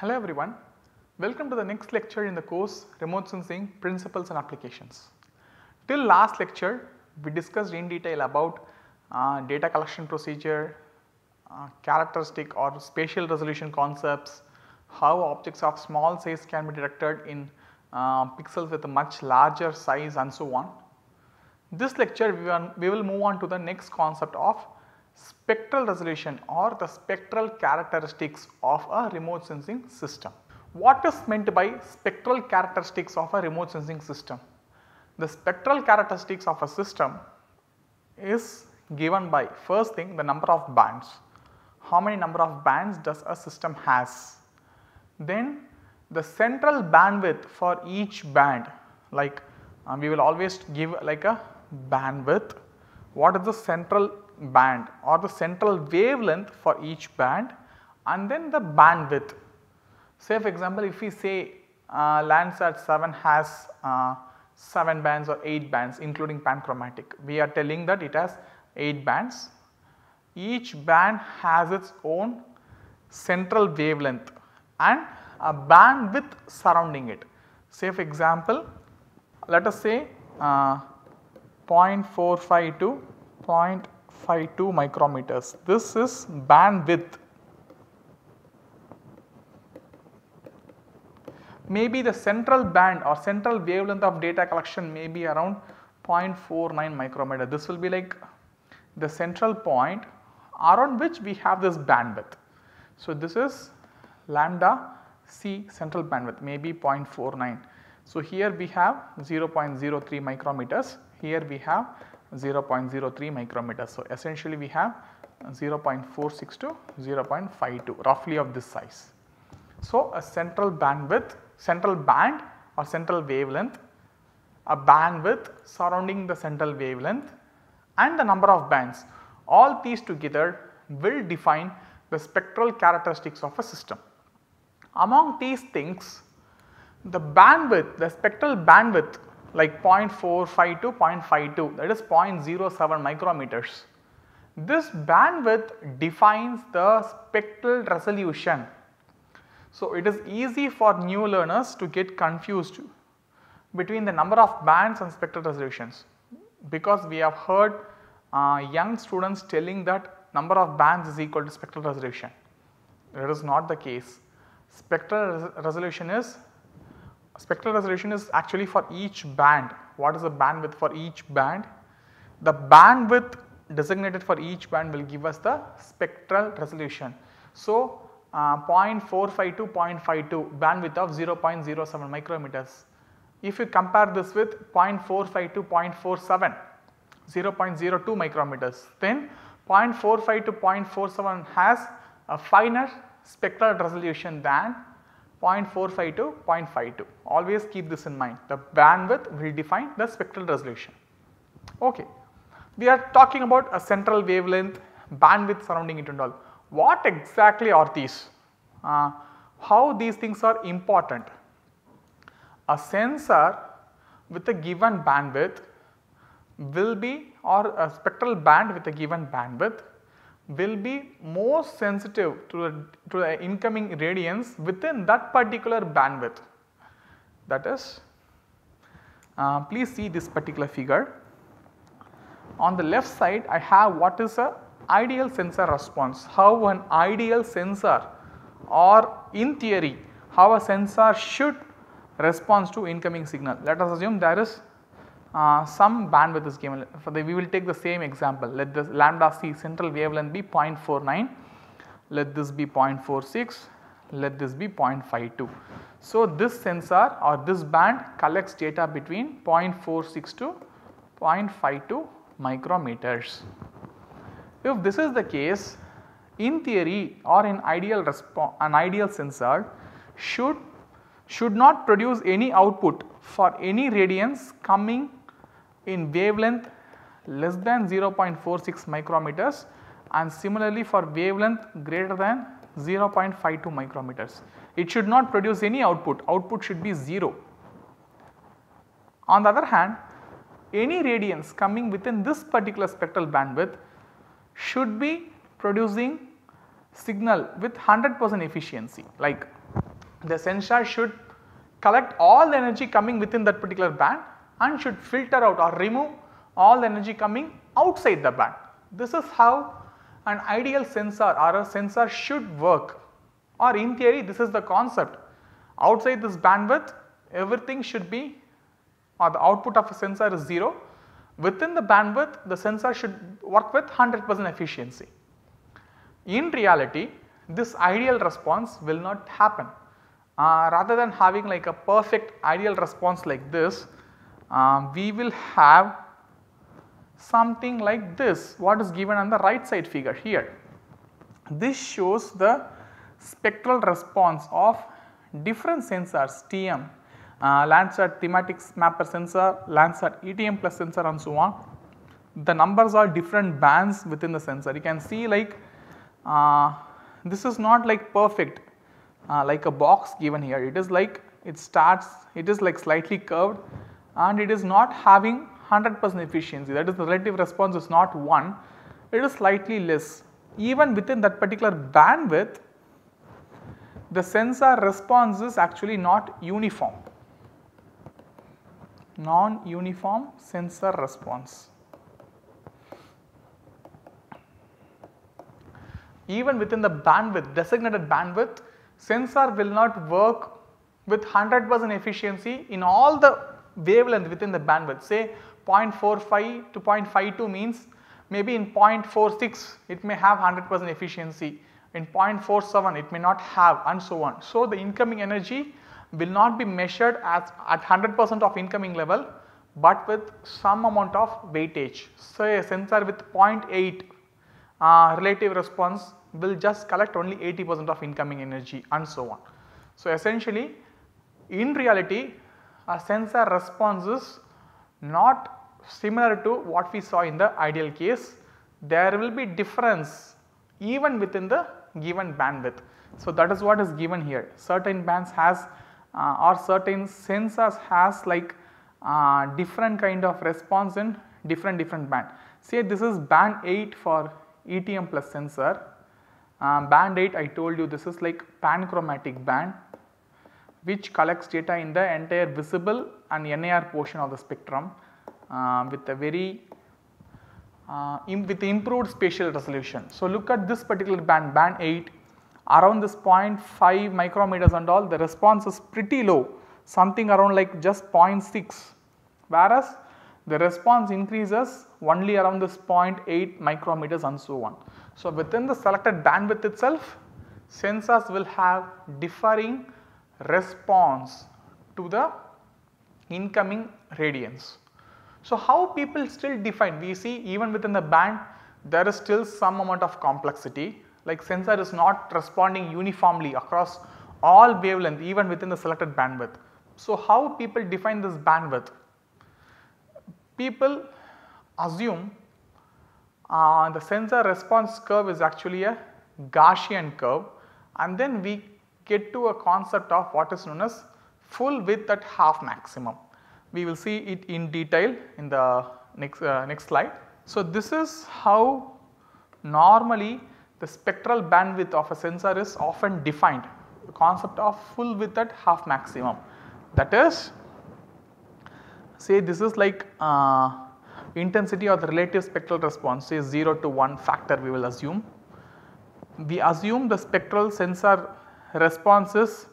Hello everyone, welcome to the next lecture in the course Remote Sensing Principles and Applications. Till last lecture we discussed in detail about uh, data collection procedure, uh, characteristic or spatial resolution concepts, how objects of small size can be detected in uh, pixels with a much larger size and so on. This lecture we, we will move on to the next concept of spectral resolution or the spectral characteristics of a remote sensing system. What is meant by spectral characteristics of a remote sensing system? The spectral characteristics of a system is given by first thing the number of bands. How many number of bands does a system has? Then the central bandwidth for each band like uh, we will always give like a bandwidth what is the central band or the central wavelength for each band and then the bandwidth. Say for example, if we say uh, Landsat 7 has uh, 7 bands or 8 bands including panchromatic, we are telling that it has 8 bands. Each band has its own central wavelength and a bandwidth surrounding it. Say for example, let us say uh, 0.45 to 0.52 micrometers. This is bandwidth. Maybe the central band or central wavelength of data collection may be around 0.49 micrometer. This will be like the central point around which we have this bandwidth. So, this is lambda C central bandwidth may be 0.49. So, here we have 0.03 micrometers here we have 0.03 micrometer. So, essentially we have 0.46 to 0.52 roughly of this size. So, a central bandwidth, central band or central wavelength, a bandwidth surrounding the central wavelength and the number of bands all these together will define the spectral characteristics of a system. Among these things the bandwidth, the spectral bandwidth like 0.45 to 0.52 that is 0.07 micrometers. This bandwidth defines the spectral resolution. So, it is easy for new learners to get confused between the number of bands and spectral resolutions because we have heard uh, young students telling that number of bands is equal to spectral resolution. That is not the case. Spectral res resolution is Spectral resolution is actually for each band. What is the bandwidth for each band? The bandwidth designated for each band will give us the spectral resolution. So, uh, 0.52 bandwidth of 0.07 micrometers. If you compare this with 0.45 to 0.47, 0.02 micrometers, then 0.45 to 0.47 has a finer spectral resolution than 0.45 to 0.52. Always keep this in mind. The bandwidth will define the spectral resolution. Okay. We are talking about a central wavelength, bandwidth surrounding it and all. What exactly are these? Uh, how these things are important? A sensor with a given bandwidth will be or a spectral band with a given bandwidth will be more sensitive to the, to the incoming radiance within that particular bandwidth. That is, uh, please see this particular figure. On the left side I have what is a ideal sensor response, how an ideal sensor or in theory how a sensor should respond to incoming signal. Let us assume there is uh, some bandwidth is given for the we will take the same example let this lambda c central wavelength be 0.49 let this be 0.46 let this be 0.52. So, this sensor or this band collects data between 0.46 to 0.52 micrometers. If this is the case in theory or in ideal an ideal sensor should should not produce any output for any radiance coming in wavelength less than 0.46 micrometers and similarly for wavelength greater than 0.52 micrometers. It should not produce any output, output should be 0. On the other hand, any radiance coming within this particular spectral bandwidth should be producing signal with 100 percent efficiency like the sensor should collect all the energy coming within that particular band and should filter out or remove all the energy coming outside the band. This is how an ideal sensor or a sensor should work or in theory this is the concept. Outside this bandwidth everything should be or the output of a sensor is 0. Within the bandwidth the sensor should work with 100 percent efficiency. In reality this ideal response will not happen. Uh, rather than having like a perfect ideal response like this, um, we will have something like this what is given on the right side figure here. This shows the spectral response of different sensors TM, uh, Landsat thematics mapper sensor, Landsat ETM plus sensor and so on. The numbers are different bands within the sensor. You can see like uh, this is not like perfect uh, like a box given here. It is like it starts it is like slightly curved and it is not having 100 percent efficiency that is the relative response is not 1, it is slightly less. Even within that particular bandwidth, the sensor response is actually not uniform, non-uniform sensor response. Even within the bandwidth, designated bandwidth, sensor will not work with 100 percent efficiency in all the wavelength within the bandwidth say 0.45 to 0.52 means maybe in 0.46 it may have 100 percent efficiency in 0.47 it may not have and so on. So, the incoming energy will not be measured as at 100 percent of incoming level but with some amount of weightage. So, a sensor with 0.8 uh, relative response will just collect only 80 percent of incoming energy and so on. So, essentially in reality a sensor response is not similar to what we saw in the ideal case. There will be difference even within the given bandwidth. So, that is what is given here certain bands has uh, or certain sensors has like uh, different kind of response in different different band. Say this is band 8 for ETM plus sensor, uh, band 8 I told you this is like panchromatic band which collects data in the entire visible and NIR portion of the spectrum uh, with a very uh, with improved spatial resolution. So, look at this particular band, band 8 around this 0.5 micrometers and all the response is pretty low something around like just 0.6 whereas the response increases only around this 0.8 micrometers and so on. So, within the selected bandwidth itself sensors will have differing response to the incoming radiance. So, how people still define we see even within the band there is still some amount of complexity like sensor is not responding uniformly across all wavelength even within the selected bandwidth. So, how people define this bandwidth? People assume uh, the sensor response curve is actually a Gaussian curve and then we get to a concept of what is known as full width at half maximum. We will see it in detail in the next, uh, next slide. So, this is how normally the spectral bandwidth of a sensor is often defined the concept of full width at half maximum. That is say this is like uh, intensity or the relative spectral response say 0 to 1 factor we will assume. We assume the spectral sensor response is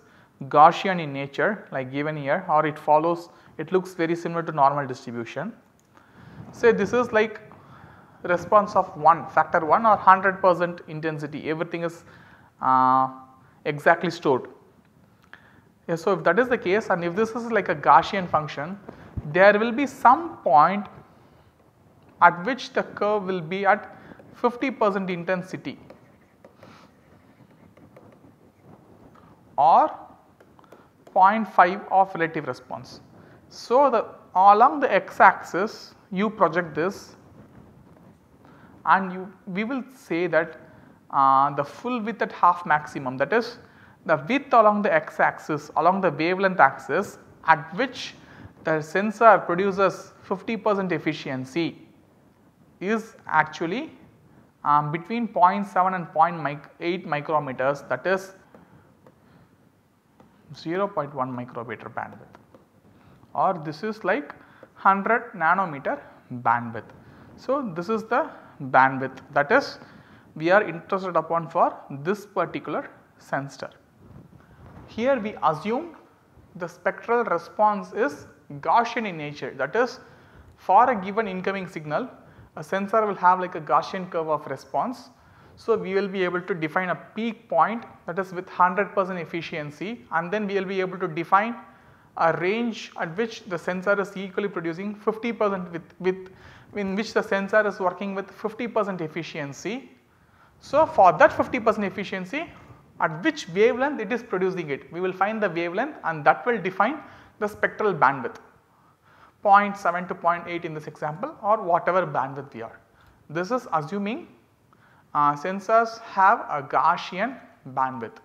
Gaussian in nature like given here or it follows it looks very similar to normal distribution. Say this is like response of 1 factor 1 or 100 percent intensity everything is uh, exactly stored. Yeah, so, if that is the case and if this is like a Gaussian function there will be some point at which the curve will be at 50 percent intensity or 0.5 of relative response. So, the along the x axis you project this and you we will say that uh, the full width at half maximum that is the width along the x axis along the wavelength axis at which the sensor produces 50 percent efficiency is actually um, between 0.7 and 0.8 micrometers that is 0.1 micrometer bandwidth or this is like 100 nanometer bandwidth. So, this is the bandwidth that is we are interested upon for this particular sensor. Here we assume the spectral response is Gaussian in nature that is for a given incoming signal a sensor will have like a Gaussian curve of response so, we will be able to define a peak point that is with 100 percent efficiency and then we will be able to define a range at which the sensor is equally producing 50 percent with, with in which the sensor is working with 50 percent efficiency. So, for that 50 percent efficiency at which wavelength it is producing it, we will find the wavelength and that will define the spectral bandwidth 0.7 to 0.8 in this example or whatever bandwidth we are. This is assuming uh, sensors have a Gaussian bandwidth.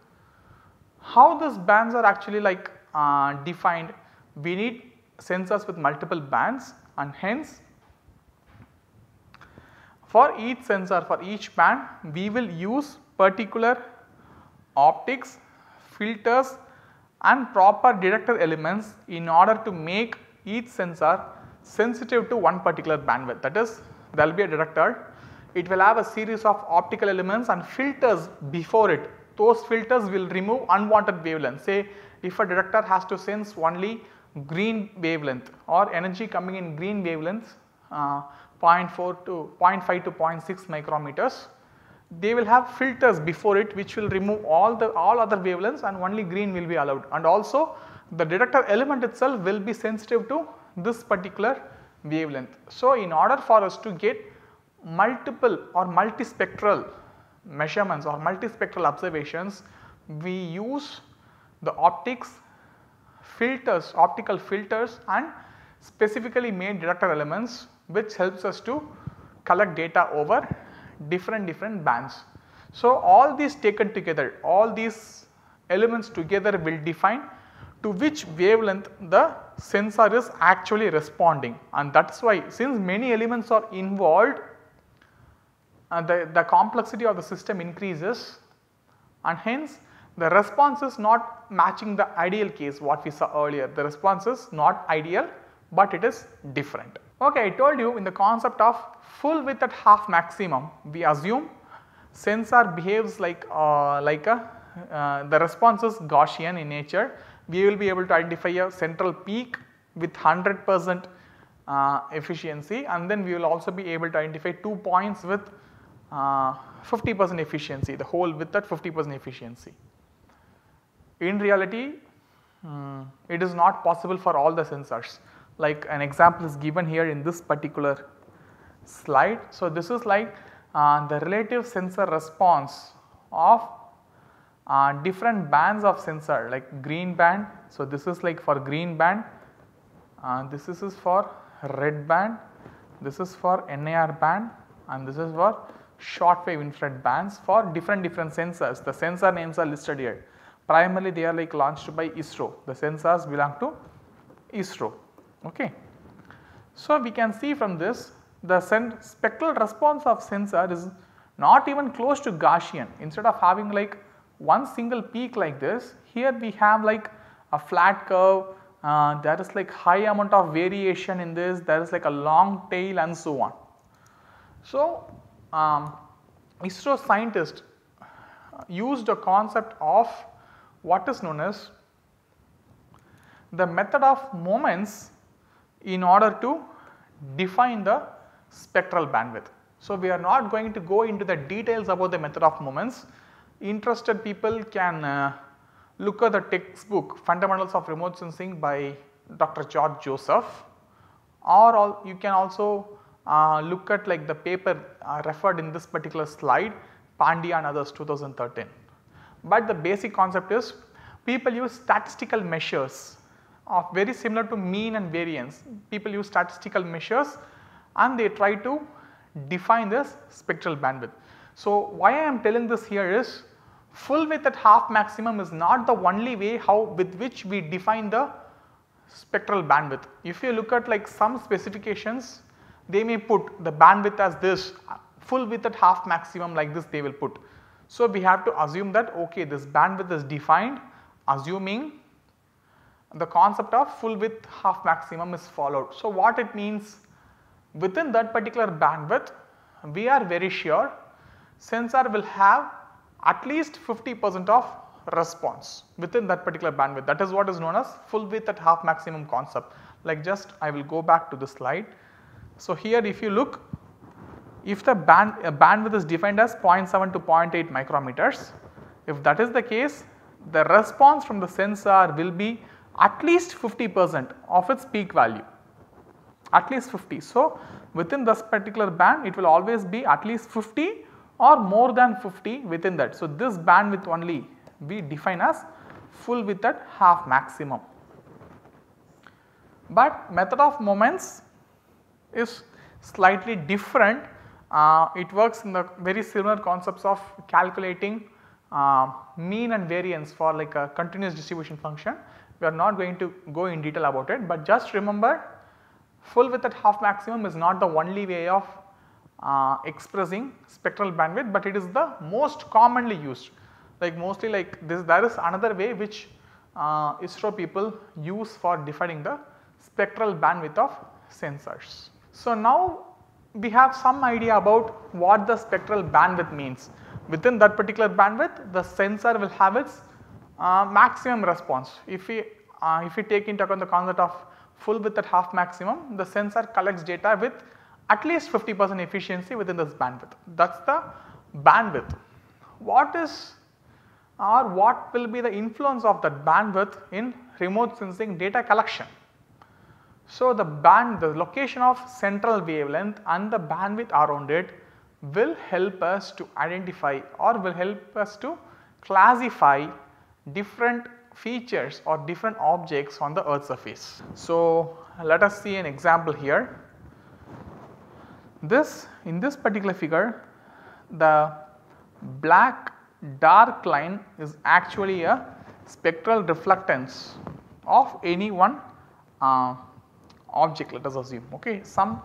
How these bands are actually like uh, defined, we need sensors with multiple bands and hence for each sensor for each band we will use particular optics, filters and proper detector elements in order to make each sensor sensitive to one particular bandwidth that is there will be a detector it will have a series of optical elements and filters before it. Those filters will remove unwanted wavelengths. Say if a detector has to sense only green wavelength or energy coming in green wavelengths uh, 0.4 to 0.5 to 0.6 micrometers, they will have filters before it which will remove all the all other wavelengths and only green will be allowed and also the detector element itself will be sensitive to this particular wavelength. So, in order for us to get multiple or multispectral measurements or multispectral observations, we use the optics filters, optical filters and specifically made detector elements which helps us to collect data over different different bands. So, all these taken together, all these elements together will define to which wavelength the sensor is actually responding and that is why since many elements are involved uh, the, the complexity of the system increases and hence the response is not matching the ideal case what we saw earlier. The response is not ideal but it is different. Okay, I told you in the concept of full width at half maximum we assume sensor behaves like, uh, like a uh, the response is Gaussian in nature. We will be able to identify a central peak with 100 percent uh, efficiency and then we will also be able to identify two points with 50% uh, efficiency, the whole with that 50% efficiency. In reality, um, it is not possible for all the sensors. Like an example is given here in this particular slide. So, this is like uh, the relative sensor response of uh, different bands of sensor like green band. So, this is like for green band, uh, this is, for red band, this is for NIR band and this is for shortwave infrared bands for different different sensors. The sensor names are listed here. Primarily they are like launched by ISRO. The sensors belong to ISRO. Okay. So, we can see from this the spectral response of sensor is not even close to Gaussian. Instead of having like one single peak like this, here we have like a flat curve, uh, there is like high amount of variation in this, there is like a long tail and so on. So, um, ISRO scientists uh, used a concept of what is known as the method of moments in order to define the spectral bandwidth. So, we are not going to go into the details about the method of moments. Interested people can uh, look at the textbook fundamentals of remote sensing by Dr. George Joseph or you can also uh, look at like the paper uh, referred in this particular slide Pandya and others 2013. But the basic concept is people use statistical measures of very similar to mean and variance. People use statistical measures and they try to define this spectral bandwidth. So, why I am telling this here is full width at half maximum is not the only way how with which we define the spectral bandwidth. If you look at like some specifications they may put the bandwidth as this full width at half maximum like this they will put. So, we have to assume that okay this bandwidth is defined assuming the concept of full width half maximum is followed. So, what it means within that particular bandwidth we are very sure sensor will have at least 50 percent of response within that particular bandwidth that is what is known as full width at half maximum concept. Like just I will go back to the slide so, here if you look if the band uh, bandwidth is defined as 0.7 to 0.8 micrometers, if that is the case the response from the sensor will be at least 50 percent of its peak value at least 50. So, within this particular band it will always be at least 50 or more than 50 within that. So, this bandwidth only we define as full width at half maximum. But method of moments is slightly different. Uh, it works in the very similar concepts of calculating uh, mean and variance for like a continuous distribution function. We are not going to go in detail about it, but just remember full width at half maximum is not the only way of uh, expressing spectral bandwidth, but it is the most commonly used like mostly like this there is another way which uh, ISRO people use for defining the spectral bandwidth of sensors. So now we have some idea about what the spectral bandwidth means. Within that particular bandwidth the sensor will have its uh, maximum response. If we, uh, if we take into account the concept of full width at half maximum the sensor collects data with at least 50 percent efficiency within this bandwidth. That is the bandwidth. What is or what will be the influence of that bandwidth in remote sensing data collection? So, the band the location of central wavelength and the bandwidth around it will help us to identify or will help us to classify different features or different objects on the earth surface. So, let us see an example here. This in this particular figure the black dark line is actually a spectral reflectance of any one uh, object let us assume okay some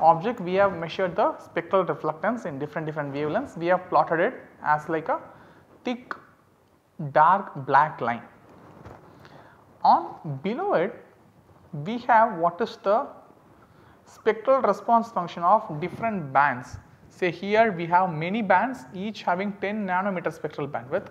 object we have measured the spectral reflectance in different different wavelengths we have plotted it as like a thick dark black line. On below it we have what is the spectral response function of different bands say here we have many bands each having 10 nanometer spectral bandwidth.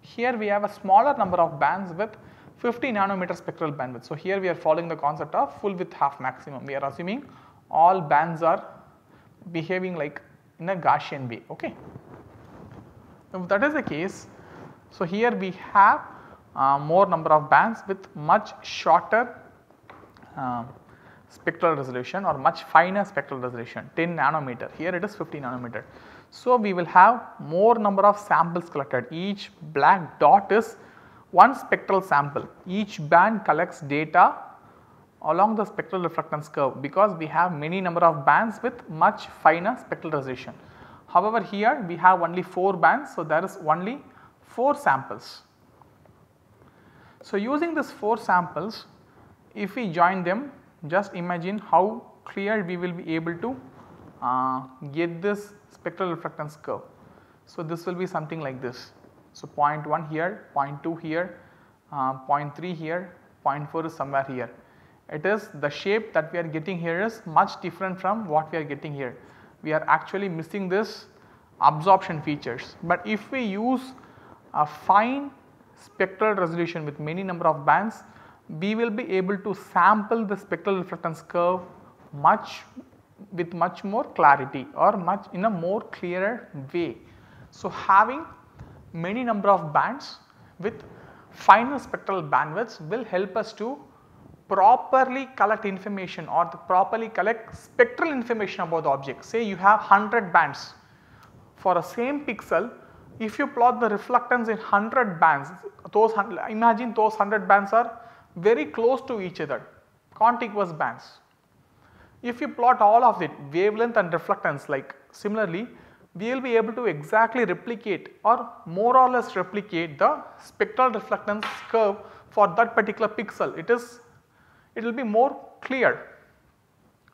Here we have a smaller number of bands with 50 nanometer spectral bandwidth. So, here we are following the concept of full width half maximum. We are assuming all bands are behaving like in a Gaussian way. Okay. If that is the case, so here we have uh, more number of bands with much shorter uh, spectral resolution or much finer spectral resolution 10 nanometer here it is 50 nanometer. So, we will have more number of samples collected each black dot is one spectral sample each band collects data along the spectral reflectance curve because we have many number of bands with much finer spectral resolution. However, here we have only 4 bands so there is only 4 samples. So, using these 4 samples if we join them just imagine how clear we will be able to uh, get this spectral reflectance curve. So, this will be something like this. So, 0.1 here, 0.2 here, uh, 0.3 here, 0.4 is somewhere here. It is the shape that we are getting here is much different from what we are getting here. We are actually missing this absorption features. But if we use a fine spectral resolution with many number of bands, we will be able to sample the spectral reflectance curve much with much more clarity or much in a more clearer way. So, having many number of bands with finer spectral bandwidths will help us to properly collect information or properly collect spectral information about the object. Say you have 100 bands for a same pixel if you plot the reflectance in 100 bands those imagine those 100 bands are very close to each other contiguous bands. If you plot all of it wavelength and reflectance like similarly we will be able to exactly replicate or more or less replicate the spectral reflectance curve for that particular pixel. It is, it will be more clear.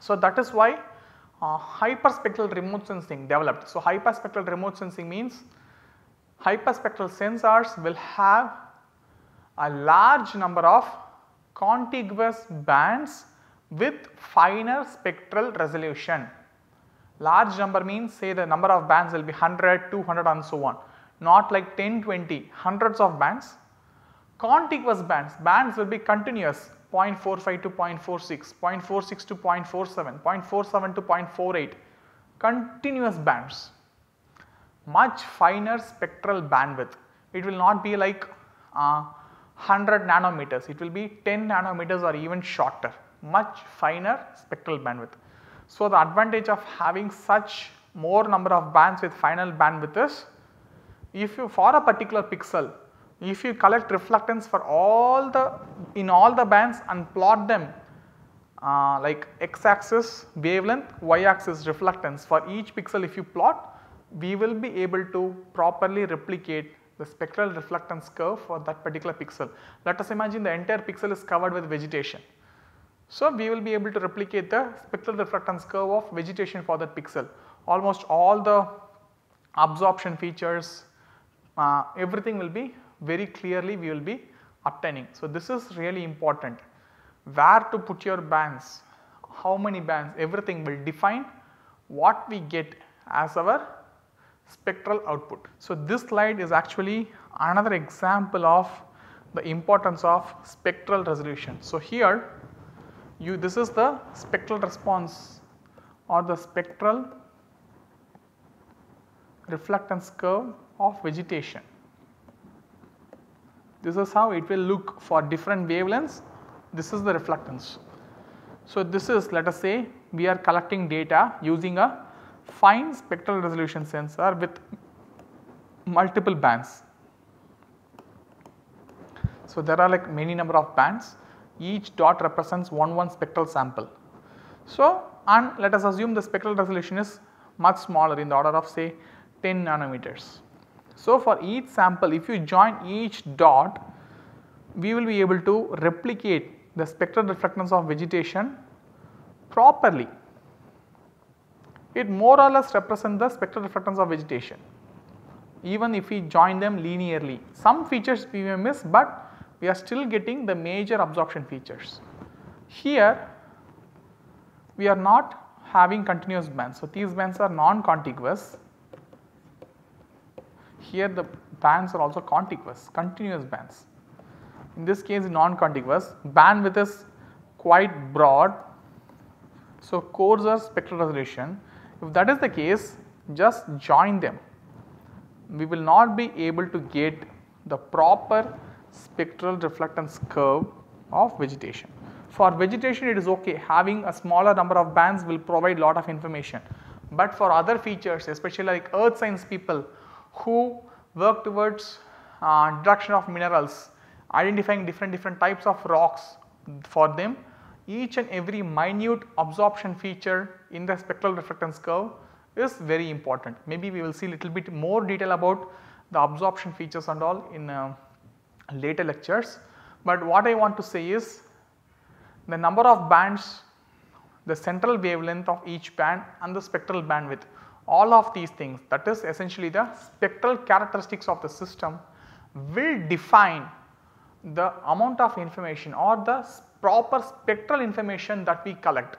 So, that is why uh, hyperspectral remote sensing developed. So, hyperspectral remote sensing means hyperspectral sensors will have a large number of contiguous bands with finer spectral resolution. Large number means say the number of bands will be 100, 200 and so on not like 10, 20, hundreds of bands. Contiguous bands, bands will be continuous 0.45 to 0.46, 0.46 to 0.47, 0.47 to 0.48, continuous bands. Much finer spectral bandwidth, it will not be like uh, 100 nanometers, it will be 10 nanometers or even shorter, much finer spectral bandwidth. So, the advantage of having such more number of bands with final bandwidth is if you for a particular pixel if you collect reflectance for all the in all the bands and plot them uh, like x axis wavelength y axis reflectance for each pixel if you plot we will be able to properly replicate the spectral reflectance curve for that particular pixel. Let us imagine the entire pixel is covered with vegetation. So, we will be able to replicate the spectral reflectance curve of vegetation for that pixel. Almost all the absorption features, uh, everything will be very clearly we will be obtaining. So, this is really important. Where to put your bands, how many bands, everything will define what we get as our spectral output. So, this slide is actually another example of the importance of spectral resolution. So, here you this is the spectral response or the spectral reflectance curve of vegetation. This is how it will look for different wavelengths, this is the reflectance. So, this is let us say we are collecting data using a fine spectral resolution sensor with multiple bands. So, there are like many number of bands each dot represents one one spectral sample. So, and let us assume the spectral resolution is much smaller in the order of say 10 nanometers. So, for each sample if you join each dot we will be able to replicate the spectral reflectance of vegetation properly. It more or less represents the spectral reflectance of vegetation even if we join them linearly. Some features we may miss but we are still getting the major absorption features. Here we are not having continuous bands. So, these bands are non-contiguous. Here the bands are also contiguous, continuous bands. In this case non-contiguous, bandwidth is quite broad. So, cores are spectral resolution. If that is the case, just join them. We will not be able to get the proper spectral reflectance curve of vegetation. For vegetation it is okay having a smaller number of bands will provide lot of information. But for other features especially like earth science people who work towards uh, of minerals, identifying different different types of rocks for them, each and every minute absorption feature in the spectral reflectance curve is very important. Maybe we will see little bit more detail about the absorption features and all in uh, later lectures. But what I want to say is the number of bands, the central wavelength of each band and the spectral bandwidth all of these things that is essentially the spectral characteristics of the system will define the amount of information or the proper spectral information that we collect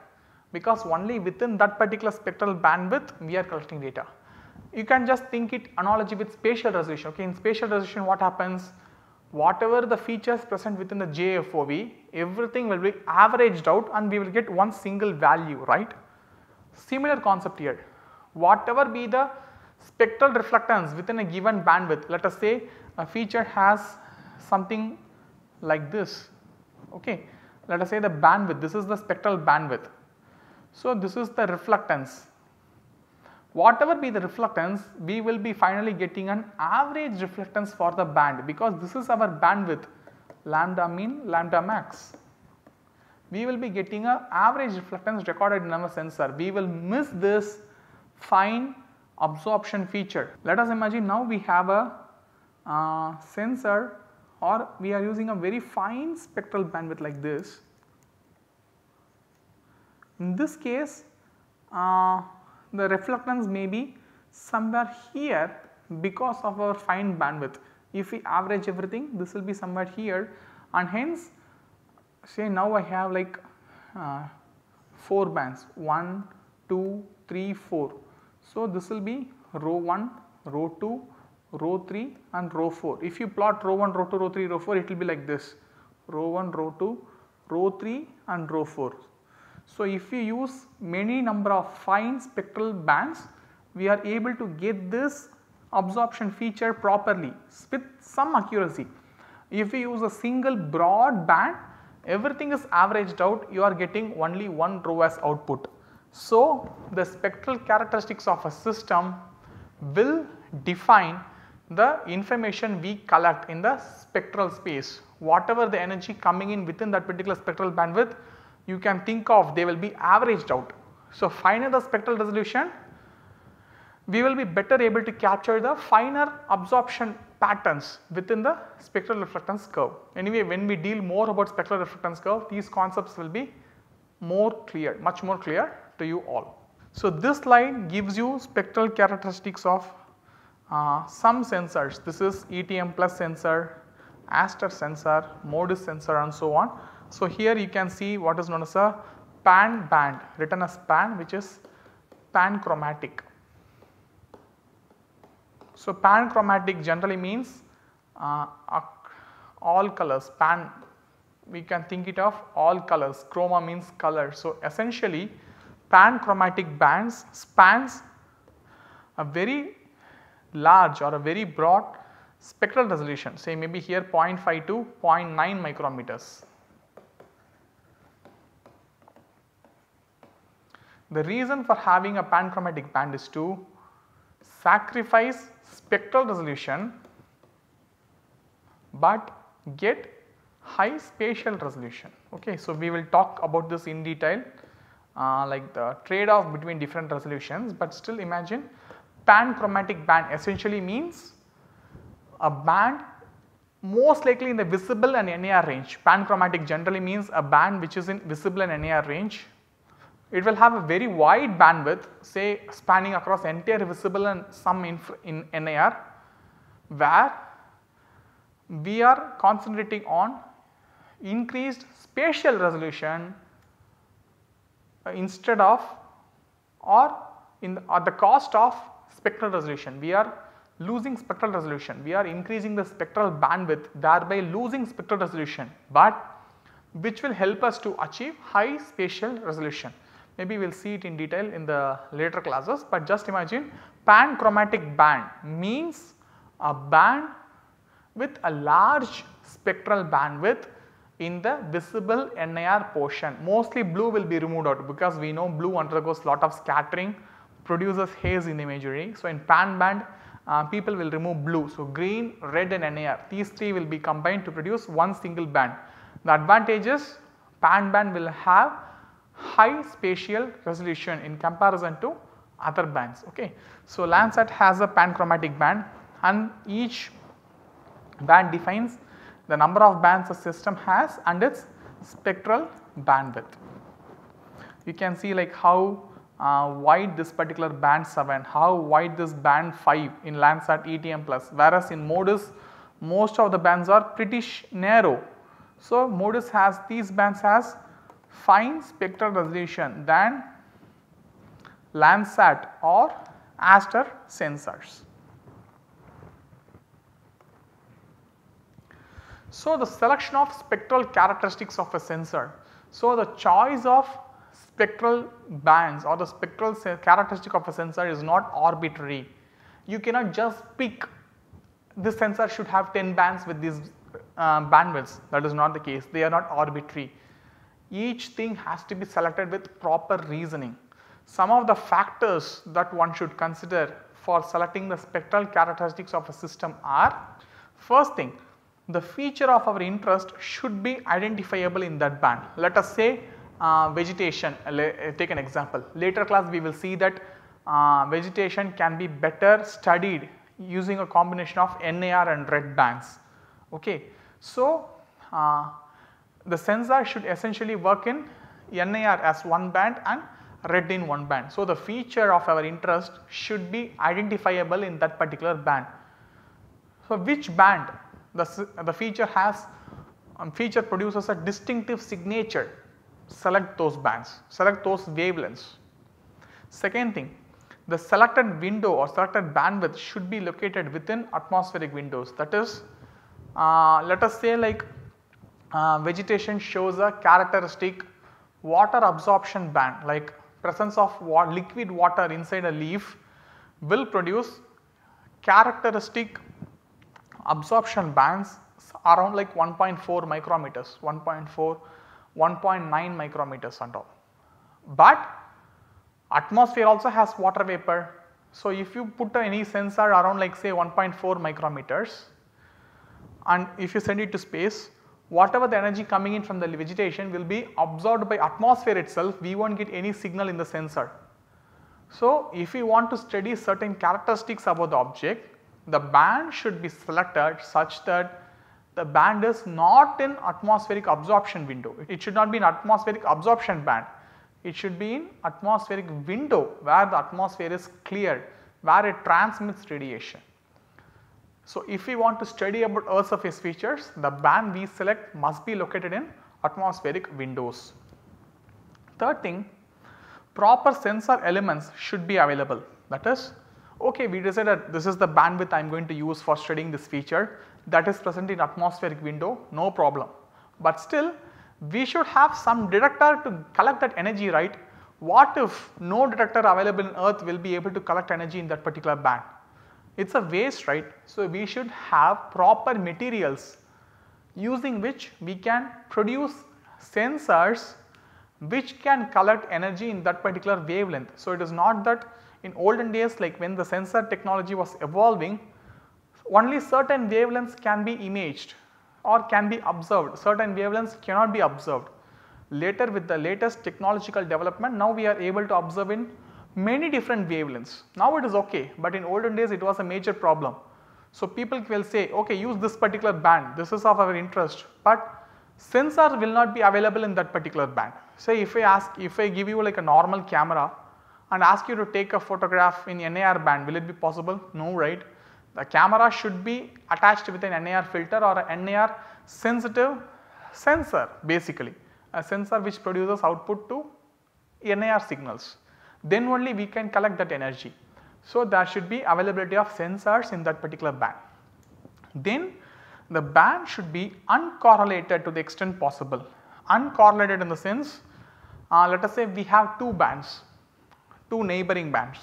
because only within that particular spectral bandwidth we are collecting data. You can just think it analogy with spatial resolution ok in spatial resolution what happens whatever the features present within the JFOV, everything will be averaged out and we will get one single value, right. Similar concept here, whatever be the spectral reflectance within a given bandwidth, let us say a feature has something like this, okay. Let us say the bandwidth, this is the spectral bandwidth. So, this is the reflectance whatever be the reflectance we will be finally getting an average reflectance for the band because this is our bandwidth lambda mean lambda max. We will be getting an average reflectance recorded in our sensor. We will miss this fine absorption feature. Let us imagine now we have a uh, sensor or we are using a very fine spectral bandwidth like this. In this case uh, the reflectance may be somewhere here because of our fine bandwidth. If we average everything this will be somewhere here and hence say now I have like uh, 4 bands 1, 2, 3, 4. So, this will be row 1, row 2, row 3 and row 4. If you plot row 1, row 2, row 3, row 4 it will be like this row 1, row 2, row 3 and row 4. So, if you use many number of fine spectral bands, we are able to get this absorption feature properly with some accuracy. If you use a single broad band, everything is averaged out, you are getting only one row as output. So, the spectral characteristics of a system will define the information we collect in the spectral space. Whatever the energy coming in within that particular spectral bandwidth you can think of they will be averaged out. So, finer the spectral resolution we will be better able to capture the finer absorption patterns within the spectral reflectance curve. Anyway, when we deal more about spectral reflectance curve, these concepts will be more clear, much more clear to you all. So, this line gives you spectral characteristics of uh, some sensors. This is ETM plus sensor, Aster sensor, MODIS sensor and so on. So, here you can see what is known as a pan band written as pan which is panchromatic. So, panchromatic generally means uh, all colors pan we can think it of all colors chroma means color. So, essentially panchromatic bands spans a very large or a very broad spectral resolution say maybe here 0.5 to 0.9 micrometers The reason for having a panchromatic band is to sacrifice spectral resolution but get high spatial resolution. Okay. So, we will talk about this in detail uh, like the trade off between different resolutions, but still imagine panchromatic band essentially means a band most likely in the visible and NAR range. Panchromatic generally means a band which is in visible and NAR range it will have a very wide bandwidth say spanning across entire visible and some in NIR, where we are concentrating on increased spatial resolution uh, instead of or in the, at the cost of spectral resolution. We are losing spectral resolution, we are increasing the spectral bandwidth thereby losing spectral resolution, but which will help us to achieve high spatial resolution maybe we will see it in detail in the later classes, but just imagine panchromatic band means a band with a large spectral bandwidth in the visible NIR portion. Mostly blue will be removed out because we know blue undergoes lot of scattering produces haze in imagery. So, in pan band uh, people will remove blue. So, green, red and NIR these 3 will be combined to produce one single band. The advantage is pan band will have high spatial resolution in comparison to other bands. Okay. So, Landsat has a panchromatic band and each band defines the number of bands a system has and its spectral bandwidth. You can see like how uh, wide this particular band 7, how wide this band 5 in Landsat ETM plus whereas in MODIS most of the bands are pretty narrow. So, MODIS has these bands as fine spectral resolution than Landsat or Aster sensors. So, the selection of spectral characteristics of a sensor. So, the choice of spectral bands or the spectral characteristic of a sensor is not arbitrary. You cannot just pick this sensor should have 10 bands with these uh, bandwidths that is not the case they are not arbitrary each thing has to be selected with proper reasoning. Some of the factors that one should consider for selecting the spectral characteristics of a system are first thing the feature of our interest should be identifiable in that band. Let us say uh, vegetation uh, uh, take an example later class we will see that uh, vegetation can be better studied using a combination of NAR and red bands. Okay. So, uh, the sensor should essentially work in NIR as one band and red in one band. So, the feature of our interest should be identifiable in that particular band. So, which band the, the feature has um, feature produces a distinctive signature select those bands, select those wavelengths. Second thing the selected window or selected bandwidth should be located within atmospheric windows that is uh, let us say like uh, vegetation shows a characteristic water absorption band like presence of wa liquid water inside a leaf will produce characteristic absorption bands around like 1.4 micrometers, 1.4, 1.9 micrometers and all. But atmosphere also has water vapor. So, if you put any sensor around like say 1.4 micrometers and if you send it to space, whatever the energy coming in from the vegetation will be absorbed by atmosphere itself, we will not get any signal in the sensor. So, if we want to study certain characteristics about the object, the band should be selected such that the band is not in atmospheric absorption window. It should not be an atmospheric absorption band. It should be in atmospheric window where the atmosphere is cleared, where it transmits radiation. So, if we want to study about earth surface features, the band we select must be located in atmospheric windows. Third thing, proper sensor elements should be available that is okay we decided this is the bandwidth I am going to use for studying this feature that is present in atmospheric window no problem. But still we should have some detector to collect that energy right. What if no detector available in earth will be able to collect energy in that particular band? It is a waste right. So, we should have proper materials using which we can produce sensors which can collect energy in that particular wavelength. So, it is not that in olden days like when the sensor technology was evolving only certain wavelengths can be imaged or can be observed certain wavelengths cannot be observed. Later with the latest technological development now we are able to observe in many different wavelengths. Now it is okay, but in olden days it was a major problem. So people will say okay use this particular band, this is of our interest, but sensor will not be available in that particular band. Say if I ask, if I give you like a normal camera and ask you to take a photograph in NAR band, will it be possible? No, right. The camera should be attached with an NAR filter or a NAR sensitive sensor basically, a sensor which produces output to NAR signals then only we can collect that energy. So, there should be availability of sensors in that particular band. Then the band should be uncorrelated to the extent possible. Uncorrelated in the sense uh, let us say we have two bands, two neighboring bands.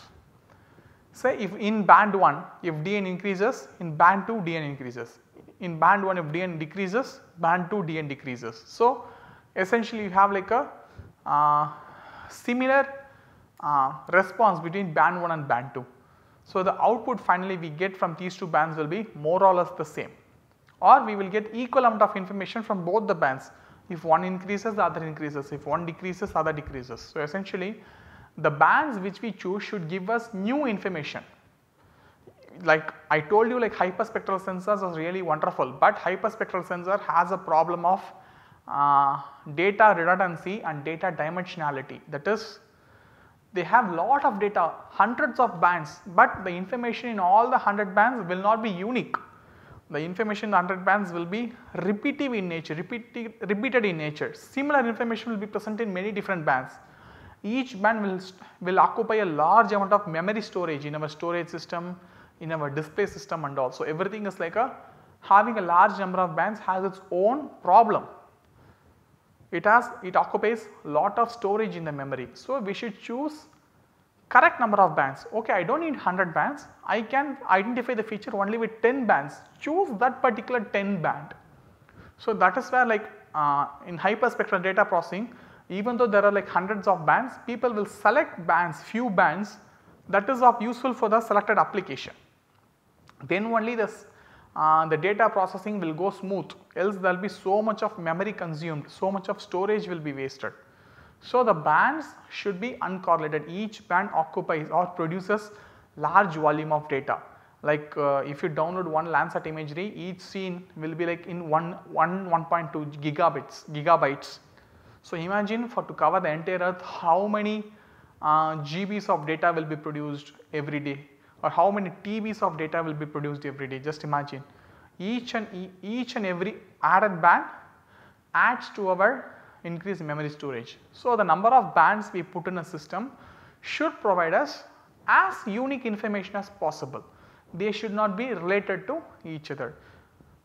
Say if in band 1 if Dn increases, in band 2 Dn increases, in band 1 if Dn decreases, band 2 Dn decreases. So, essentially you have like a uh, similar uh, response between band 1 and band 2. So, the output finally we get from these two bands will be more or less the same or we will get equal amount of information from both the bands if one increases the other increases, if one decreases other decreases. So, essentially the bands which we choose should give us new information. Like I told you like hyperspectral sensors are really wonderful, but hyperspectral sensor has a problem of uh, data redundancy and data dimensionality that is they have lot of data hundreds of bands but the information in all the 100 bands will not be unique. The information in the 100 bands will be repetitive in nature, repeated, repeated in nature. Similar information will be present in many different bands. Each band will, will occupy a large amount of memory storage in our storage system, in our display system and all. So, everything is like a having a large number of bands has its own problem it has it occupies lot of storage in the memory. So, we should choose correct number of bands. Okay, I do not need 100 bands, I can identify the feature only with 10 bands, choose that particular 10 band. So, that is where like uh, in hyperspectral data processing, even though there are like hundreds of bands, people will select bands, few bands that is of useful for the selected application. Then only this uh, the data processing will go smooth else there will be so much of memory consumed, so much of storage will be wasted. So, the bands should be uncorrelated each band occupies or produces large volume of data like uh, if you download one Landsat imagery each scene will be like in 1, 1 1.2 gigabits gigabytes. So, imagine for to cover the entire earth how many uh, GBs of data will be produced every day or how many TBs of data will be produced every day just imagine each and e each and every added band adds to our increase memory storage. So, the number of bands we put in a system should provide us as unique information as possible. They should not be related to each other.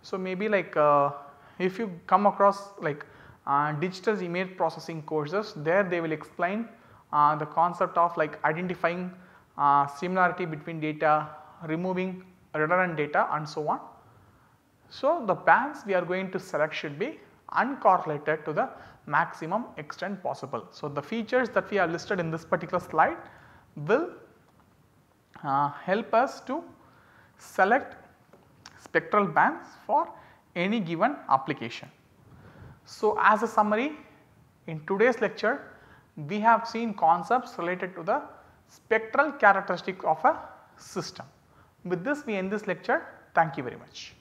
So, maybe like uh, if you come across like uh, digital image processing courses there they will explain uh, the concept of like identifying uh, similarity between data, removing redundant data and so on. So, the bands we are going to select should be uncorrelated to the maximum extent possible. So, the features that we have listed in this particular slide will uh, help us to select spectral bands for any given application. So, as a summary in today's lecture we have seen concepts related to the spectral characteristic of a system. With this we end this lecture. Thank you very much.